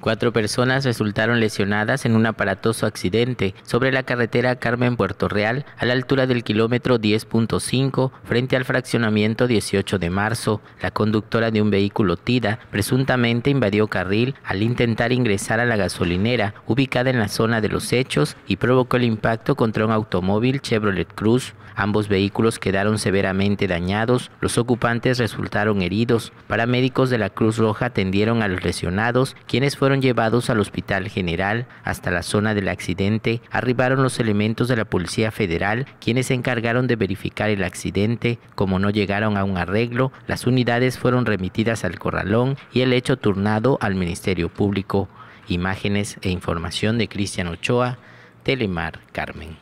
Cuatro personas resultaron lesionadas en un aparatoso accidente sobre la carretera Carmen Puerto Real a la altura del kilómetro 10.5 frente al fraccionamiento 18 de marzo. La conductora de un vehículo TIDA presuntamente invadió carril al intentar ingresar a la gasolinera ubicada en la zona de los hechos y provocó el impacto contra un automóvil Chevrolet Cruz. Ambos vehículos quedaron severamente dañados, los ocupantes resultaron heridos. Paramédicos de la Cruz Roja atendieron a los lesionados, quienes fueron fueron llevados al Hospital General. Hasta la zona del accidente arribaron los elementos de la Policía Federal, quienes se encargaron de verificar el accidente. Como no llegaron a un arreglo, las unidades fueron remitidas al corralón y el hecho turnado al Ministerio Público. Imágenes e información de Cristian Ochoa, Telemar Carmen.